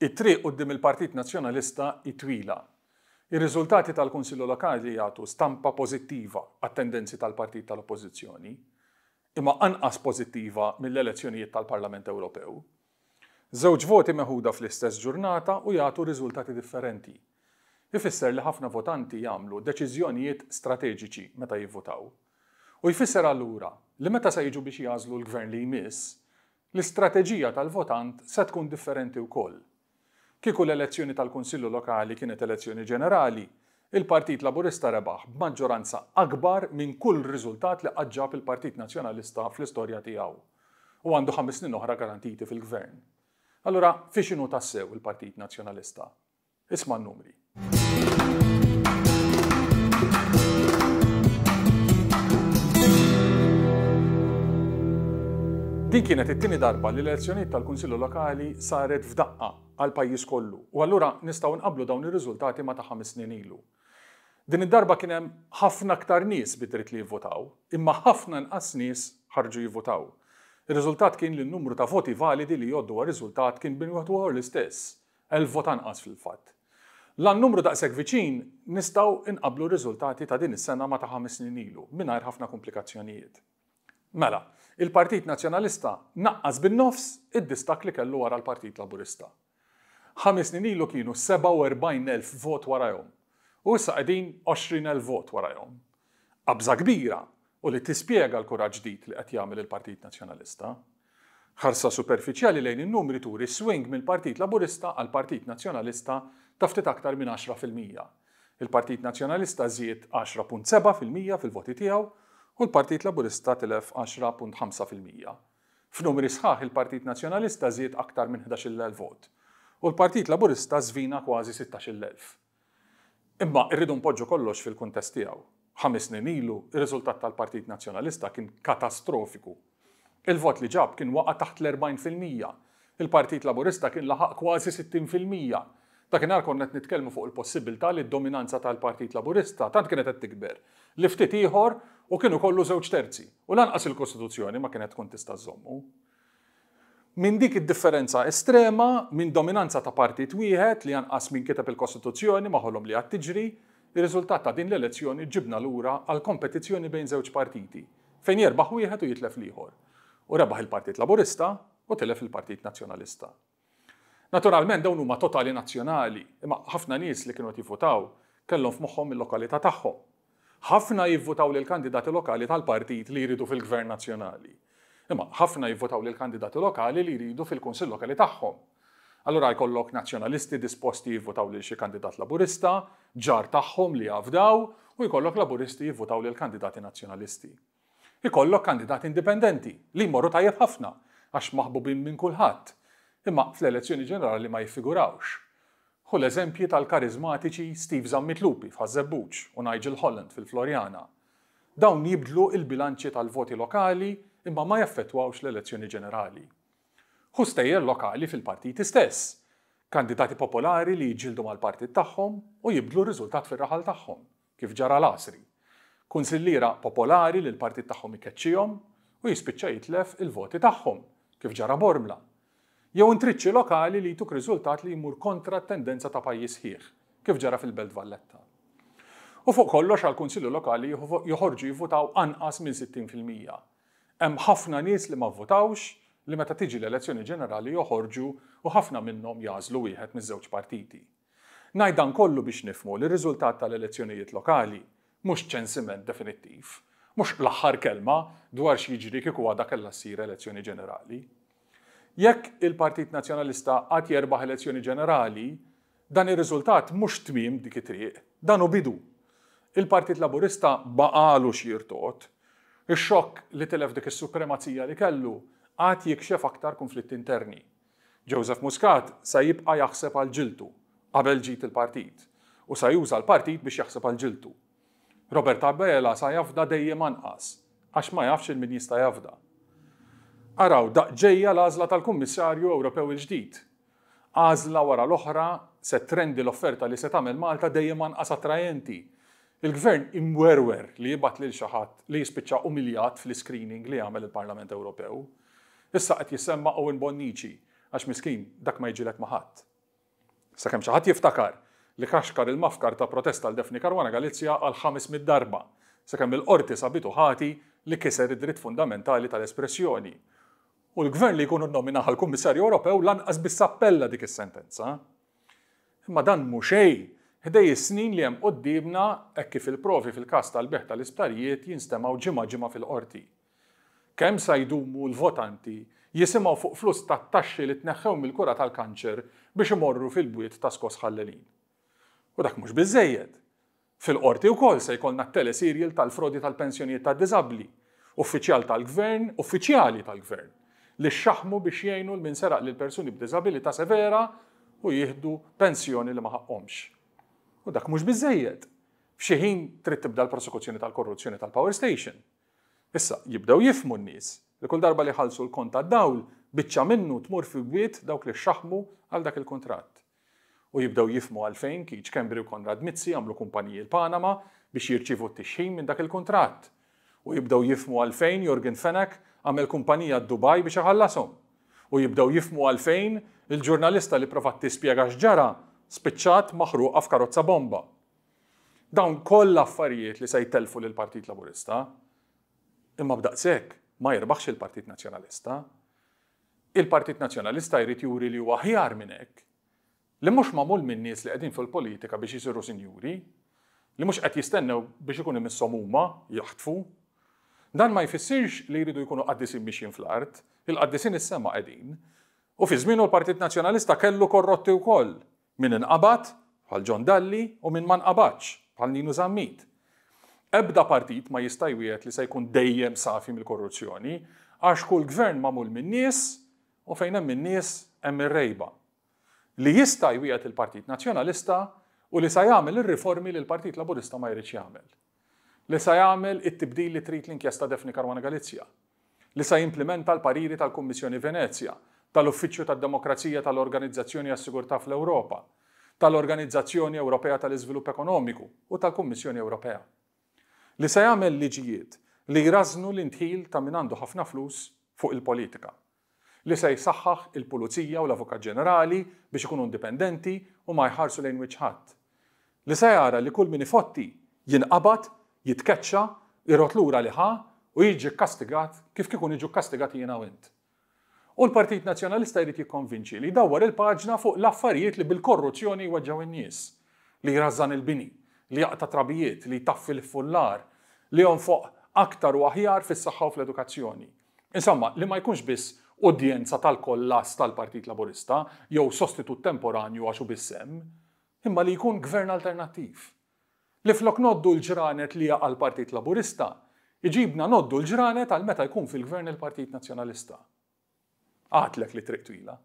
It-triq qudiem il-Partit Nazzjonalista itwila. Ir-riżultati tal-Kunsillu Lokali jagħtu stampa pożittiva għat-tendenzi tal-Partit tal-Oppożizzjoni, imma anqas pożittiva mill-elezzjonijiet tal-Parlament Ewropew. Żewġ voti meħuda fl-istess ġurnata u jagħtu riżultati differenti. Ifisser li ħafna votanti jagħmlu deċiżjonijiet strateġiċi meta jivvotaw. U jfisser allura li meta se jiġu biex jażlu l-gvern li jmiss, l-istrateġija tal-votant se tkun differenti wkoll Kiku l-elezzjoni tal konsillu Lokali kienet elezzjoni ġenerali, il-Partit Laburista rebaħ b'maġġoranza akbar minn kull riżultat li qaġġab il-Partit Nazzjonalista fl-istorja tiegħu. U għandu ħames snin oħra garantiti fil-gvern. Allura, fiex xinu tassew il-Partit Nazzjonalista? Isma' n-numri. Din kienet it-tieni darba li l-elezzjonijiet tal-Kunsillu Lokali saret f'daqqa għal pajjiż kollu u allura nistgħu nqablu dawn ir-riżultati ma ta' ħames snin ilu. Din id-darba kien hemm ħafna aktar nies bit-dritt li jivvotaw, imma ħafna nqas nies ħarġu jivvotaw. Ir-riżultat kien li n-numru ta' voti validi li joddu għal riżultat kien bin wieħed l-istess, elf vot anqas fil-fatt. Lan numru daqseg viċin nistgħu inqablu riżultati ta' din is-sena ma ta' ħames snin ilu, mingħajr ħafna komplikazzjonijiet. Mela, il-Partit Nazzjonalista naqqas bin-nofs id-distak li kellu wara l-Partit Laburista. Ħames snin ilu kienu 47,000 vot jom. u issa qegħdin 20,000 vot jom. Qabża kbira u li tispjega l-kuraġġ ġdid li qed jagħmel il-Partit Nazzjonalista. Ħarsa superfiċjali lejn in-numri turi swing mill-Partit Laburista għal Partit Nazzjonalista ta' ftit aktar minn 10 fil Il-Partit Nazzjonalista żied 10.7 fil-mija fil-voti tiegħu u l-Partit Laburista tilef 10.5%. F'numri sħaħ il-Partit Nazzjonalista żied aktar minn 11.000 vot u l-Partit Laburista żvina kważi 16.000. Imma irridu npoġġu kollox fil-kuntest tiegħu. Ħames snin ilu, ir-riżultat tal-Partit Nazzjonalista kien katastrofiku. Il-vot li ġab kien waqa taħt l-40%. Il-Partit Laburista kien laħaq kważi 60%. Dakinhar konna qed nitkellmu fuq il-possibilità li d-dominanza tal-Partit Laburista tant kienet qed tikber. Li ftit ieħor u kienu kollu żewġ terzi. U lanqas il-Kostituzzjoni ma kienet kontista tista' żommu. Min dik id-differenza estrema, minn dominanza ta' partit wieħed li anqas min kiteb il-Kostituzzjoni maħolhom li għad tiġri, ir-riżultat ta' din l-elezzjoni ġibna lura għal kompetizzjoni bejn żewġ partiti, fejn jerbaħ wieħed u jitlef liħor. U rebaħ il-Partit Laburista u tilef il-Partit Nazzjonalista. Naturalment dawn huma totali nazzjonali, imma ħafna nies li kienu tifutaw kellhom f'moħħhom il-lokalità tagħhom ħafna jivvotaw lil kandidati lokali tal-partit li jridu fil-gvern nazzjonali. Imma ħafna jivvotaw lil kandidati lokali li jridu fil-kunsill lokali tagħhom. Allura jkollok nazzjonalisti disposti jivvotaw lil xi kandidat laburista, ġar tagħhom li jafdaw u jkollok laburisti jivvotaw lil kandidati nazzjonalisti. Ikollok kandidati indipendenti li jmorru tajjeb ħafna għax maħbubin minn kulħadd imma fl-elezzjoni ġenerali ma jiffigurawx hu l-eżempji tal-karizmatiċi Steve Zammitlupi f'Ħażebbuċ u Nigel Holland fil-Florjana. Dawn jibdlu il-bilanċi tal-voti lokali imma ma jaffetwawx l-elezzjoni ġenerali. Hu stejjer lokali fil-partiti stess, kandidati popolari li jġildu mal-partit tagħhom u jibdlu riżultat fir-raħal tagħhom, kif ġara l-asri. Kunsillira popolari li l-partit tagħhom ikeċċihom u jispiċċa jitlef il-voti tagħhom, kif ġara Bormla jew intriċċi lokali li jtuk riżultat li jmur kontra t-tendenza ta' pajjiż ħieħ, kif ġara fil-Belt Valletta. U fuq kollox għal kunsillu lokali joħorġu jivvutaw anqas minn 60%. Hemm ħafna nies li ma votawx li meta tiġi l-elezzjoni ġenerali joħorġu u ħafna minnhom jażlu wieħed miż-żewġ partiti. Najdan kollu biex nifmu li riżultat tal-elezzjonijiet lokali mhux ċensiment definittiv, mhux l-aħħar kelma dwar xi jiġri kieku għadha kellha ssir elezzjoni ġenerali. Jekk il-Partit Nazjonalista għat jerbaħ elezzjoni ġenerali, dan ir-riżultat mhux tmiem dik it-triq, dan u bidu. Il-Partit Laburista baqalu xirtot, ix-xokk li telef dik is-supremazija li kellu għat jikxef aktar konflitt interni. Joseph Muscat sa jibqa jaħseb għal ġiltu qabel ġit il-partit u sa juża l-partit biex jaħseb għal ġiltu. Robert Abela sa jafda dejjem anqas għax ma jafx il-min jista' jafda. Araw, daqġeja l azla tal-Kummissarju Ewropew il-ġdid. Azla wara l-oħra se trendi l-offerta li se tagħmel Malta dejjem anqas attrajenti. Il-gvern imwerwer li jibat lil xi ħadd li jispiċċa umiljat fl-screening li għamel il-Parlament Ewropew. Issa qed jisemma Owen Bonnici għax miskin dak ma jiġilek maħat. Sakemm xi ħadd jiftakar li kaxkar il-mafkar ta' protesta l-Defni Karwana Galizja għal ħames mid-darba, sakemm il-qorti sabitu ħati li kiser id-dritt fundamentali tal-espressjoni. U l-gvern li jkunu nomina għal kummissarju Ewropew lanqas bis-sappella dik is-sentenza. Imma dan mhux xejn ħdej is-snin li hemm qoddibna hekk kif il-provi fil-każ tal-beħ tal-isptarijiet jinstemaw ġimgħa ġimgħa fil-qorti. Kemm sa jdumu l-votanti jisimgħu fuq flus tat-taxxi li tneħħew mill-kura tal-kanċer biex imorru fil-bwiet ta' skos ħallelin. U dak mhux biżejjed. Fil-qorti wkoll se jkollna t telesirjil tal-frodi tal-pensjonijiet tad-diżabbli, uffiċjal tal-gvern, uffiċjali tal-gvern li xaħmu biex jgħinu l-min seraq li l-persuni b'dizabilita severa u jihdu pensjoni li maħaqqomx. U dak mux bizzejiet. Fxieħin trid tibda l-prosekuzzjoni tal-korruzzjoni tal-Power Station. Issa, jibdew jifmu n-nies li kull darba li ħalsu l-kont tad-dawl biċċa minnu tmur fi bwiet dawk li xaħmu għal dak il kontrat U jibdew jifmu għalfejn kiċ Kembri u Konrad Mizzi għamlu kumpaniji l-Panama biex jirċivu t-tixħin minn dak il kontrat U jibdew jifmu għalfejn Jorgen Fenek għamel kumpanija d-Dubaj biex iħallasom. U jibdew jifmu għalfejn il-ġurnalista li provat tispjega x'ġara spiċċat maħruqa f'karozza bomba. Dawn koll affarijiet li se jtelfu lil partit Laburista, imma b'daqshekk ma jirbaħx il-Partit Nazzjonalista. Il-Partit Nazzjonalista jrid juri li huwa aħjar minn hekk li mhux magħmul minn nies li qegħdin fil-politika biex isiru sinjuri, li mhux qed jistennew biex ikun imissom huma jaħtfu Dan ma jfissirx li jridu jkunu qaddisin biex jinflart, il-qaddisin is-sema qegħdin. U fi żmien l-Partit Nazzjonalista kellu korrotti wkoll minn inqabad bħal John Dalli u minn man qabadx bħal Ninu Zammit. Ebda partit ma jista' jwiet li se jkun dejjem safi mill-korruzzjoni għax kull gvern magħmul minn nies u fejn hemm min nies hemm ir-rejba. Li jista' jwiet il-Partit Nazzjonalista u li sa jagħmel ir-riformi li l-Partit Laburista ma jridx jagħmel li sa jagħmel it-tibdil li trid l-inkjesta Defni Karwana Galizja, li sa jimplementa l-pariri tal-Kummissjoni Venezja, tal-Uffiċċju tad-Demokrazija tal-Organizzazzjoni għas-Sigurtà fl-Ewropa, tal-Organizzazzjoni Ewropea tal-Iżvilupp Ekonomiku u tal-Kummissjoni Ewropea. Li sa jagħmel liġijiet li jrażnu l-intħil ta' min għandu ħafna flus fuq il-politika li se jsaħħaħ il-Pulizija u l-Avukat Ġenerali biex ikunu indipendenti u ma jħarsu lejn wieċħat. Li se jara li kull min ifotti jinqabad jitkeċċa, jirot lura liħa u jiġi kastigat kif kikun iġu kastigat jiena u int. U l-Partit Nazjonalista jrid jikkonvinċi li dawwar il-paġna fuq l-affarijiet li bil-korruzzjoni jwaġġaw in-nies li jrażan il-bini, li jaqta trabijiet, li taffi l-fullar, li jon fuq aktar u aħjar fis-saħħa u fl-edukazzjoni. Insomma, li ma jkunx biss udjenza tal-kollas tal-Partit Laburista jew sostitut temporanju għaxu bissem, imma li jkun gvern alternattiv Li flok noddu l-ġranet li għal partit Laburista, iġibna noddu l-ġranet għal meta jkun fil-gvern il-Partit Nazjonalista. Għatlek li triq twila.